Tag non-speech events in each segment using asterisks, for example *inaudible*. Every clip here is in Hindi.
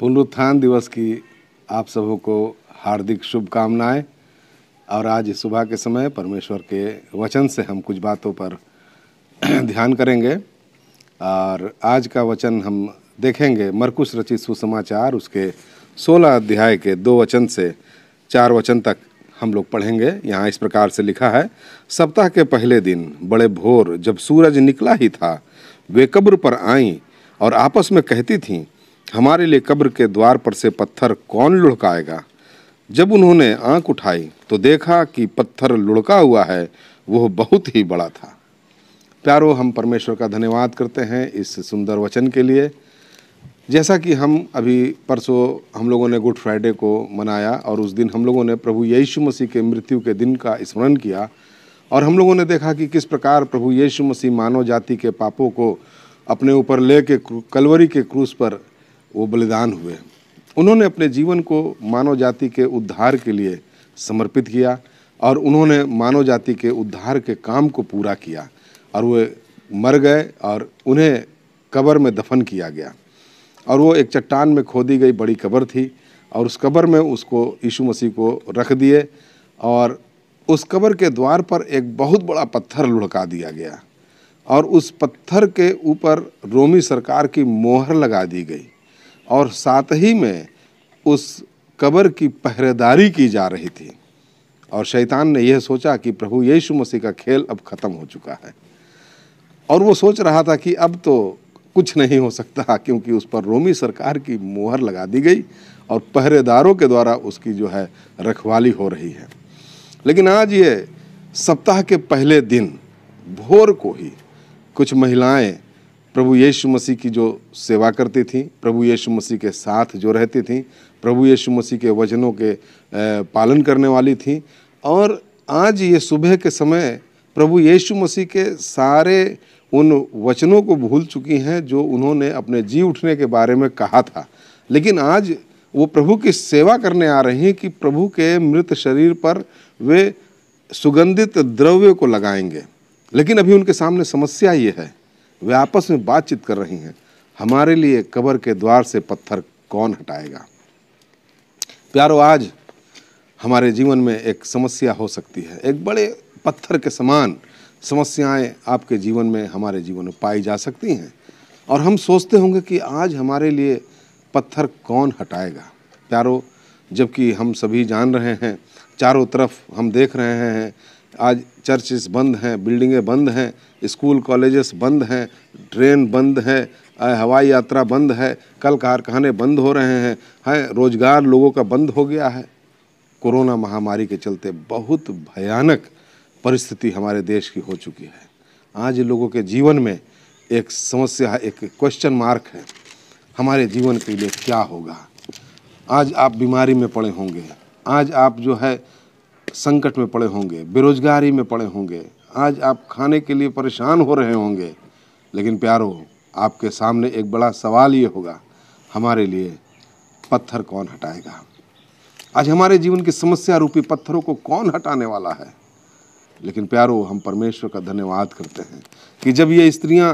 पुनरुत्थान दिवस की आप सबों को हार्दिक शुभकामनाएं और आज सुबह के समय परमेश्वर के वचन से हम कुछ बातों पर *clears throat* ध्यान करेंगे और आज का वचन हम देखेंगे मरकुश रचित सुसमाचार उसके 16 अध्याय के दो वचन से चार वचन तक हम लोग पढ़ेंगे यहाँ इस प्रकार से लिखा है सप्ताह के पहले दिन बड़े भोर जब सूरज निकला ही था वे कब्र पर आई और आपस में कहती थीं हमारे लिए कब्र के द्वार पर से पत्थर कौन लुढ़काएगा जब उन्होंने आंख उठाई तो देखा कि पत्थर लुढ़का हुआ है वह बहुत ही बड़ा था प्यारो हम परमेश्वर का धन्यवाद करते हैं इस सुंदर वचन के लिए जैसा कि हम अभी परसों हम लोगों ने गुड फ्राइडे को मनाया और उस दिन हम लोगों ने प्रभु यीशु मसीह के मृत्यु के दिन का स्मरण किया और हम लोगों ने देखा कि किस प्रकार प्रभु यीशु मसीह मानव जाति के पापों को अपने ऊपर ले के कलवरी के क्रूस पर वो बलिदान हुए उन्होंने अपने जीवन को मानव जाति के उद्धार के लिए समर्पित किया और उन्होंने मानव जाति के उद्धार के काम को पूरा किया और वे मर गए और उन्हें कब्र में दफन किया गया और वो एक चट्टान में खोदी गई बड़ी कब्र थी और उस कब्र में उसको यीशु मसीह को रख दिए और उस कब्र के द्वार पर एक बहुत बड़ा पत्थर लुढ़का दिया गया और उस पत्थर के ऊपर रोमी सरकार की मोहर लगा दी गई और साथ ही में उस कब्र की पहरेदारी की जा रही थी और शैतान ने यह सोचा कि प्रभु यीशु मसीह का खेल अब ख़त्म हो चुका है और वो सोच रहा था कि अब तो कुछ नहीं हो सकता क्योंकि उस पर रोमी सरकार की मोहर लगा दी गई और पहरेदारों के द्वारा उसकी जो है रखवाली हो रही है लेकिन आज ये सप्ताह के पहले दिन भोर को ही कुछ महिलाएं प्रभु यीशु मसीह की जो सेवा करती थी प्रभु यीशु मसीह के साथ जो रहती थी प्रभु यीशु मसीह के वचनों के पालन करने वाली थी और आज ये सुबह के समय प्रभु यीशु मसीह के सारे उन वचनों को भूल चुकी हैं जो उन्होंने अपने जी उठने के बारे में कहा था लेकिन आज वो प्रभु की सेवा करने आ रही हैं कि प्रभु के मृत शरीर पर वे सुगंधित द्रव्य को लगाएंगे लेकिन अभी उनके सामने समस्या ये है वे आपस में बातचीत कर रही हैं हमारे लिए कबर के द्वार से पत्थर कौन हटाएगा प्यारो आज हमारे जीवन में एक समस्या हो सकती है एक बड़े पत्थर के समान समस्याएं आपके जीवन में हमारे जीवन में पाई जा सकती हैं और हम सोचते होंगे कि आज हमारे लिए पत्थर कौन हटाएगा प्यारो जबकि हम सभी जान रहे हैं चारों तरफ हम देख रहे हैं आज चर्चेस बंद हैं बिल्डिंगें बंद हैं स्कूल कॉलेजेस बंद हैं ट्रेन बंद है हवाई यात्रा बंद है कल कारखाने बंद हो रहे हैं हैं रोज़गार लोगों का बंद हो गया है कोरोना महामारी के चलते बहुत भयानक परिस्थिति हमारे देश की हो चुकी है आज लोगों के जीवन में एक समस्या है एक क्वेश्चन मार्क है हमारे जीवन के लिए क्या होगा आज आप बीमारी में पड़े होंगे आज आप जो है संकट में पड़े होंगे बेरोजगारी में पड़े होंगे आज आप खाने के लिए परेशान हो रहे होंगे लेकिन प्यारो आपके सामने एक बड़ा सवाल ये होगा हमारे लिए पत्थर कौन हटाएगा आज हमारे जीवन की समस्या रूपी पत्थरों को कौन हटाने वाला है लेकिन प्यारो हम परमेश्वर का धन्यवाद करते हैं कि जब ये स्त्रियां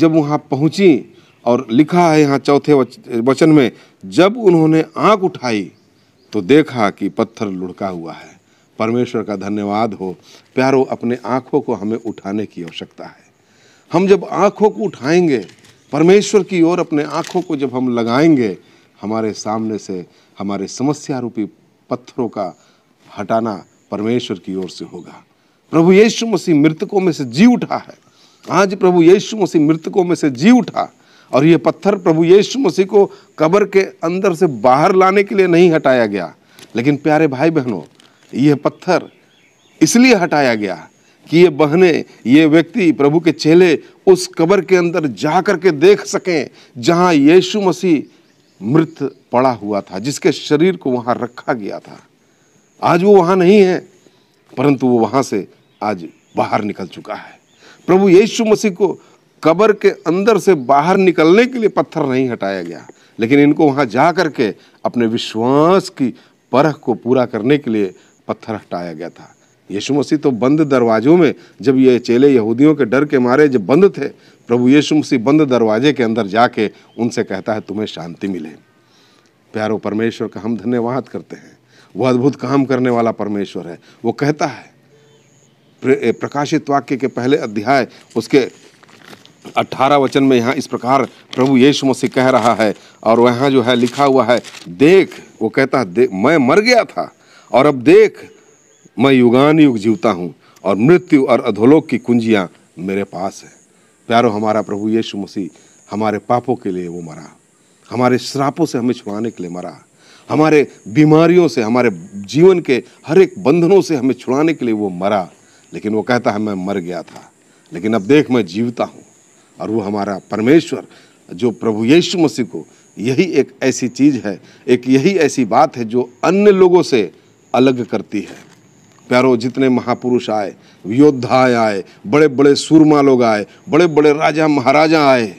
जब वहाँ पहुँची और लिखा है यहाँ चौथे वचन में जब उन्होंने आँख उठाई तो देखा कि पत्थर लुढ़का हुआ है परमेश्वर का धन्यवाद हो प्यारो अपने आँखों को हमें उठाने की आवश्यकता है हम जब आँखों को उठाएंगे परमेश्वर की ओर अपने आँखों को जब हम लगाएंगे हमारे सामने से हमारे समस्या रूपी पत्थरों का हटाना परमेश्वर की ओर से होगा प्रभु यीशु मसीह मृतकों में से जी उठा है आज प्रभु यीशु मसीह मृतकों में से जी उठा और ये पत्थर प्रभु यीशु मसीह को कब्र के अंदर से बाहर लाने के लिए नहीं हटाया गया लेकिन प्यारे भाई बहनों यह पत्थर इसलिए हटाया गया कि ये बहने ये व्यक्ति प्रभु के चेले उस कबर के अंदर जा कर के देख सकें जहाँ यीशु मसीह मृत पड़ा हुआ था जिसके शरीर को वहाँ रखा गया था आज वो वहाँ नहीं है परंतु वो वहाँ से आज बाहर निकल चुका है प्रभु यीशु मसीह को कबर के अंदर से बाहर निकलने के लिए पत्थर नहीं हटाया गया लेकिन इनको वहाँ जा कर के अपने विश्वास की परख को पूरा करने के लिए पत्थर हटाया गया था यीशु मसीह तो बंद दरवाजों में जब ये चेले यहूदियों के डर के मारे जब बंद थे प्रभु यीशु मसीह बंद दरवाजे के अंदर जाके उनसे कहता है तुम्हें शांति मिले प्यारो परमेश्वर का हम धन्यवाद करते हैं वह अद्भुत काम करने वाला परमेश्वर है वो कहता है प्रकाशित वाक्य के पहले अध्याय उसके अठारह वचन में यहाँ इस प्रकार प्रभु यीशु मसीह कह रहा है और वहाँ जो है लिखा हुआ है देख वो कहता है देख मैं मर गया था और अब देख मैं युगान युग जीवता हूँ और मृत्यु और अधोलोक की कुंजियाँ मेरे पास है प्यारो हमारा प्रभु यीशु मसीह हमारे पापों के लिए वो मरा हमारे श्रापों से हमें छुड़ाने के लिए मरा हमारे बीमारियों से हमारे जीवन के हर एक बंधनों से हमें छुड़ाने के लिए वो मरा लेकिन वो कहता है मैं मर गया था लेकिन अब देख मैं जीवता हूँ और वो हमारा परमेश्वर जो प्रभु यीशु मसीह को यही एक ऐसी चीज़ है एक यही ऐसी बात है जो अन्य लोगों से अलग करती है प्यारो जितने महापुरुष आए योद्धा आए बड़े बड़े सूरमा लोग आए बड़े बड़े राजा महाराजा आए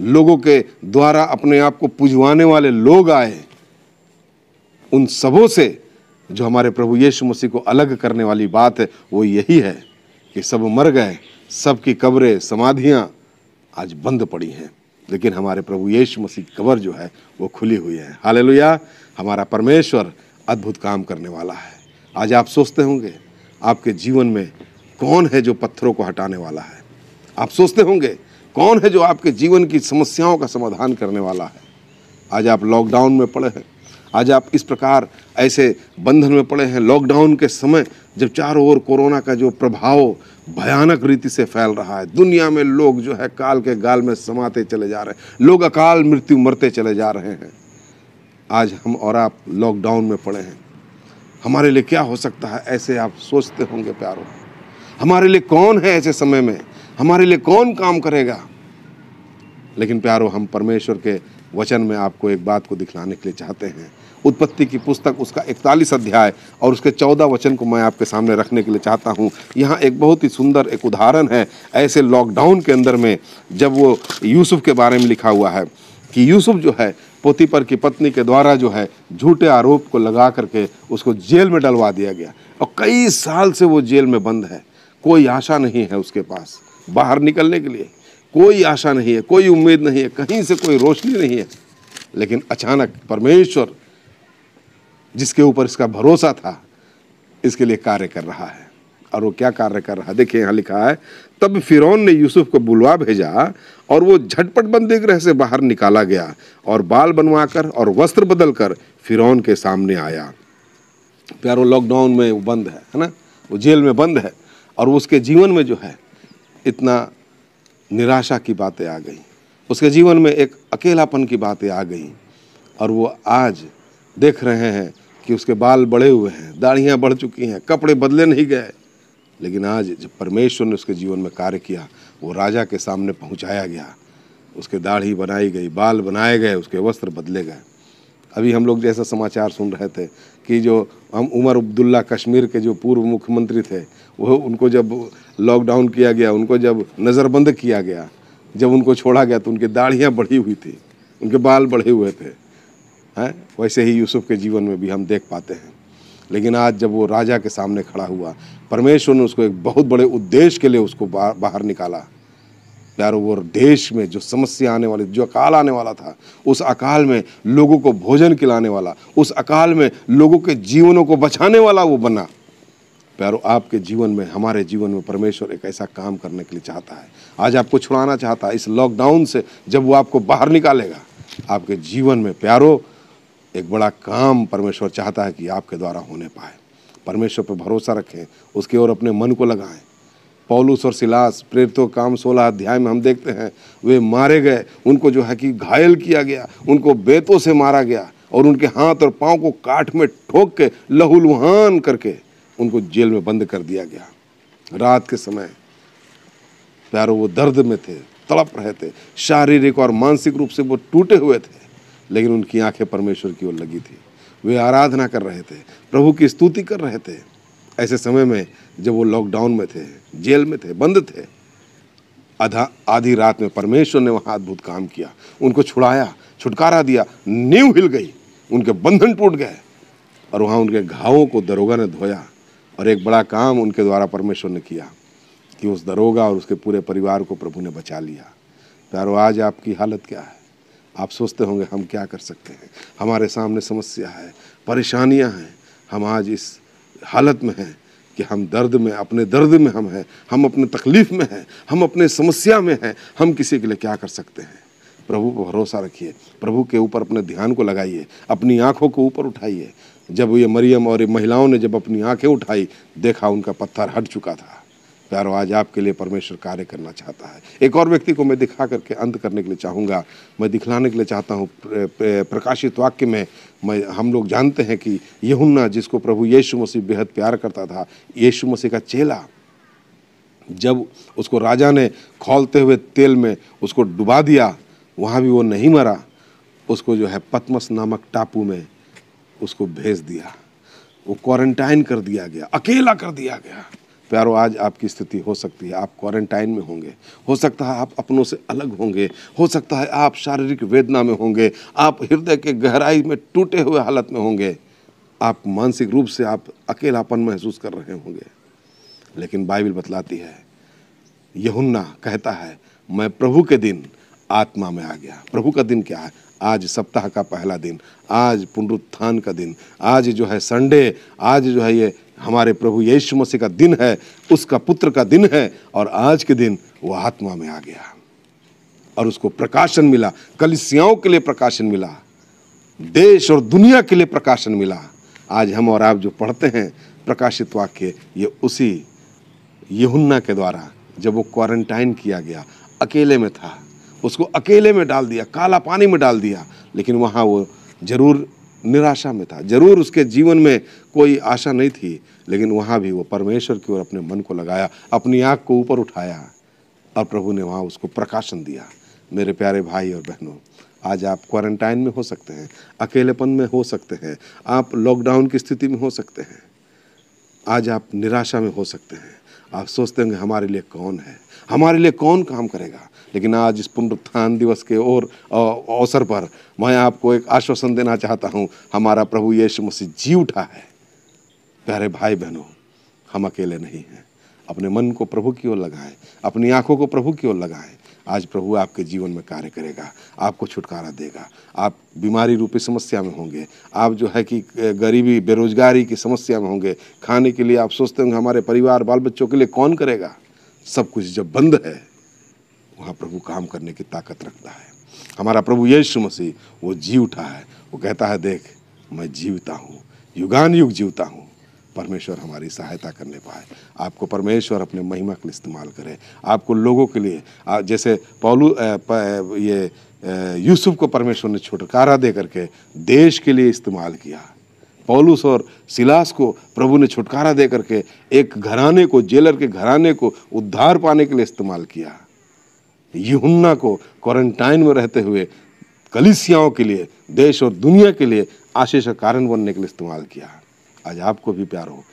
लोगों के द्वारा अपने आप को पुजवाने वाले लोग आए उन सबों से जो हमारे प्रभु यीशु मसीह को अलग करने वाली बात है वो यही है कि सब मर गए सबकी कब्रें समाधियाँ आज बंद पड़ी हैं लेकिन हमारे प्रभु यीशु मसीह की कब्र जो है वो खुली हुई है हालेलुया हमारा परमेश्वर अद्भुत काम करने वाला है आज आप सोचते होंगे आपके जीवन में कौन है जो पत्थरों को हटाने वाला है आप सोचते होंगे कौन है जो आपके जीवन की समस्याओं का समाधान करने वाला है आज आप लॉकडाउन में पड़े हैं आज आप इस प्रकार ऐसे बंधन में पड़े हैं लॉकडाउन के समय जब चारों ओर कोरोना का जो प्रभाव भयानक रीति से फैल रहा है दुनिया में लोग जो है काल के गाल में समाते चले जा रहे हैं लोग अकाल मृत्यु मरते चले जा रहे हैं आज हम और आप लॉकडाउन में पड़े हैं हमारे लिए क्या हो सकता है ऐसे आप सोचते होंगे प्यारों हमारे लिए कौन है ऐसे समय में हमारे लिए कौन काम करेगा लेकिन प्यारों हम परमेश्वर के वचन में आपको एक बात को दिखलाने के लिए चाहते हैं उत्पत्ति की पुस्तक उसका इकतालीस अध्याय और उसके चौदह वचन को मैं आपके सामने रखने के लिए चाहता हूँ यहाँ एक बहुत ही सुंदर एक उदाहरण है ऐसे लॉकडाउन के अंदर में जब वो यूसुफ के बारे में लिखा हुआ है कि यूसुफ जो है पोतीपर की पत्नी के द्वारा जो है झूठे आरोप को लगा करके उसको जेल में डलवा दिया गया और कई साल से वो जेल में बंद है कोई आशा नहीं है उसके पास बाहर निकलने के लिए कोई आशा नहीं है कोई उम्मीद नहीं है कहीं से कोई रोशनी नहीं है लेकिन अचानक परमेश्वर जिसके ऊपर इसका भरोसा था इसके लिए कार्य कर रहा है और वो क्या कार्य कर रहा है देखिए यहाँ लिखा है तब फिरौन ने यूसुफ को बुलवा भेजा और वो झटपट बंदी गृह से बाहर निकाला गया और बाल बनवाकर और वस्त्र बदल कर फिरौन के सामने आया प्यारो लॉकडाउन में वो बंद है है ना वो जेल में बंद है और उसके जीवन में जो है इतना निराशा की बातें आ गई उसके जीवन में एक अकेलापन की बातें आ गई और वो आज देख रहे हैं कि उसके बाल बड़े हुए हैं दाढ़ियाँ बढ़ चुकी हैं कपड़े बदले नहीं गए लेकिन आज जब परमेश्वर ने उसके जीवन में कार्य किया वो राजा के सामने पहुंचाया गया उसके दाढ़ी बनाई गई बाल बनाए गए उसके वस्त्र बदले गए अभी हम लोग जैसा समाचार सुन रहे थे कि जो हम उमर अब्दुल्ला कश्मीर के जो पूर्व मुख्यमंत्री थे वो उनको जब लॉकडाउन किया गया उनको जब नज़रबंद किया गया जब उनको छोड़ा गया तो उनकी दाढ़ियाँ बढ़ी हुई थी उनके बाल बढ़े हुए थे हैं वैसे ही यूसुफ के जीवन में भी हम देख पाते हैं लेकिन आज जब वो राजा के सामने खड़ा हुआ परमेश्वर ने उसको एक बहुत बड़े उद्देश्य के लिए उसको बाहर बाहर निकाला प्यारो वो देश में जो समस्या आने वाली जो अकाल आने वाला था उस अकाल में लोगों को भोजन खिलाने वाला उस अकाल में लोगों के जीवनों को बचाने वाला वो बना प्यारो आपके जीवन में हमारे जीवन में परमेश्वर एक ऐसा काम करने के लिए चाहता है आज आपको छुड़ाना चाहता है इस लॉकडाउन से जब वो आपको बाहर निकालेगा आपके जीवन में प्यारो एक बड़ा काम परमेश्वर चाहता है कि आपके द्वारा होने पाए परमेश्वर पर भरोसा रखें उसकी ओर अपने मन को लगाएं पौलुस और सिलास प्रेरित काम सोलह अध्याय में हम देखते हैं वे मारे गए उनको जो है कि घायल किया गया उनको बेतों से मारा गया और उनके हाथ और पाँव को काठ में ठोक के लहूलुहान करके उनको जेल में बंद कर दिया गया रात के समय प्यारों वो दर्द में थे तड़प रहे थे शारीरिक और मानसिक रूप से वो टूटे हुए थे लेकिन उनकी आंखें परमेश्वर की ओर लगी थी वे आराधना कर रहे थे प्रभु की स्तुति कर रहे थे ऐसे समय में जब वो लॉकडाउन में थे जेल में थे बंद थे आधा आधी रात में परमेश्वर ने वहाँ अद्भुत काम किया उनको छुड़ाया छुटकारा दिया नींव हिल गई उनके बंधन टूट गए और वहाँ उनके घावों को दरोगा ने धोया और एक बड़ा काम उनके द्वारा परमेश्वर ने किया कि उस दरोगा और उसके पूरे परिवार को प्रभु ने बचा लिया प्यारो आज आपकी हालत क्या है आप सोचते होंगे हम क्या कर सकते हैं हमारे सामने समस्या है परेशानियां हैं हम आज इस हालत में हैं कि हम दर्द में अपने दर्द में हम हैं हम अपने तकलीफ़ में हैं हम अपने समस्या में हैं हम किसी के लिए क्या कर सकते हैं प्रभु पर भरोसा रखिए प्रभु के ऊपर अपने ध्यान को लगाइए अपनी आँखों को ऊपर उठाइए जब ये मरियम और ये महिलाओं ने जब अपनी आँखें उठाई देखा उनका पत्थर हट चुका था प्यारो आज आपके लिए परमेश्वर कार्य करना चाहता है एक और व्यक्ति को मैं दिखा करके अंत करने के लिए चाहूँगा मैं दिखलाने के लिए चाहता हूँ प्रकाशित वाक्य में मैं हम लोग जानते हैं कि यहुन्ना जिसको प्रभु यीशु मसीह बेहद प्यार करता था यीशु मसीह का चेला जब उसको राजा ने खोलते हुए तेल में उसको डुबा दिया वहाँ भी वो नहीं मरा उसको जो है पतमस नामक टापू में उसको भेज दिया वो क्वारंटाइन कर दिया गया अकेला कर दिया गया प्यारो आज आपकी स्थिति हो सकती है आप क्वारंटाइन में होंगे हो सकता है आप अपनों से अलग होंगे हो सकता है आप शारीरिक वेदना में होंगे आप हृदय के गहराई में टूटे हुए हालत में होंगे आप मानसिक रूप से आप अकेलापन महसूस कर रहे होंगे लेकिन बाइबल बतलाती है यहुन्ना कहता है मैं प्रभु के दिन आत्मा में आ गया प्रभु का दिन क्या है आज सप्ताह का पहला दिन आज पुनरुत्थान का दिन आज जो है संडे आज जो है ये हमारे प्रभु यीशु मसीह का दिन है उसका पुत्र का दिन है और आज के दिन वो आत्मा में आ गया और उसको प्रकाशन मिला कलिसियाओं के लिए प्रकाशन मिला देश और दुनिया के लिए प्रकाशन मिला आज हम और आप जो पढ़ते हैं प्रकाशित वाक्य ये उसी यहुन्ना के द्वारा जब वो क्वारंटाइन किया गया अकेले में था उसको अकेले में डाल दिया काला पानी में डाल दिया लेकिन वहाँ वो ज़रूर निराशा में था जरूर उसके जीवन में कोई आशा नहीं थी लेकिन वहाँ भी वो परमेश्वर की ओर अपने मन को लगाया अपनी आँख को ऊपर उठाया और प्रभु ने वहाँ उसको प्रकाशन दिया मेरे प्यारे भाई और बहनों आज आप क्वारंटाइन में हो सकते हैं अकेलेपन में हो सकते हैं आप लॉकडाउन की स्थिति में हो सकते हैं आज आप निराशा में हो सकते हैं आप सोचते होंगे हमारे लिए कौन है हमारे लिए कौन काम करेगा लेकिन आज इस पुनरुत्थान दिवस के और अवसर पर मैं आपको एक आश्वासन देना चाहता हूँ हमारा प्रभु यीशु मसीह जी उठा है प्यारे भाई बहनों हम अकेले नहीं हैं अपने मन को प्रभु की ओर लगाएं अपनी आंखों को प्रभु की ओर लगाएं आज प्रभु आपके जीवन में कार्य करेगा आपको छुटकारा देगा आप बीमारी रूपी समस्या में होंगे आप जो है कि गरीबी बेरोजगारी की समस्या में होंगे खाने के लिए आप सोचते होंगे हमारे परिवार बाल बच्चों के लिए कौन करेगा सब कुछ जब बंद है वहाँ प्रभु काम करने की ताकत रखता है हमारा प्रभु यीशु मसीह वो जी उठा है वो कहता है देख मैं जीवता हूँ युगान युग जीवता हूँ परमेश्वर हमारी सहायता करने पाए आपको परमेश्वर अपने महिमा के लिए इस्तेमाल करे आपको लोगों के लिए जैसे पौलू ये यूसुफ को परमेश्वर ने छुटकारा दे करके देश के लिए इस्तेमाल किया पौलूस और सिलास को प्रभु ने छुटकारा दे करके एक घराने को जेलर के घराने को उद्धार पाने के लिए इस्तेमाल किया युन्ना को क्वारंटाइन में रहते हुए कलिसियाओं के लिए देश और दुनिया के लिए आशीष का कारण बनने के लिए इस्तेमाल किया आज आपको भी प्यार हो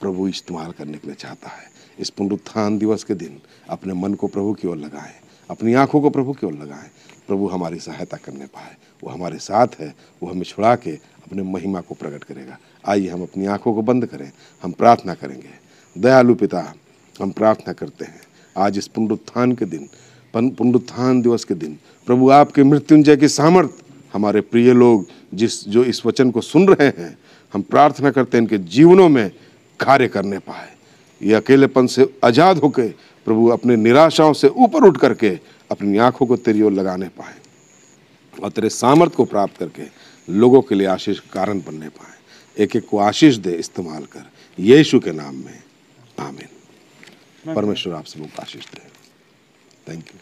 प्रभु इस्तेमाल करने के लिए चाहता है इस पुनरुत्थान दिवस के दिन अपने मन को प्रभु की ओर लगाएं अपनी आंखों को प्रभु की ओर लगाएं प्रभु हमारी सहायता करने पाए वो हमारे साथ है वो हमें छुड़ा के अपने महिमा को प्रकट करेगा आइए हम अपनी आंखों को बंद करें हम प्रार्थना करेंगे दयालु पिता हम प्रार्थना करते हैं आज इस पुनरुत्थान के दिन पुनरुत्थान दिवस के दिन प्रभु आपके मृत्युंजय की सामर्थ हमारे प्रिय लोग जिस जो इस वचन को सुन रहे हैं हम प्रार्थना करते हैं इनके जीवनों में कार्य करने पाए ये अकेलेपन से आज़ाद होकर प्रभु अपने निराशाओं से ऊपर उठ करके अपनी आंखों को तेरी ओर लगाने पाए और तेरे सामर्थ को प्राप्त करके लोगों के लिए आशीष कारण बनने पाए एक एक को आशीष दे इस्तेमाल कर यीशु के नाम में आमिन परमेश्वर आप सबको आशीष दे थैंक यू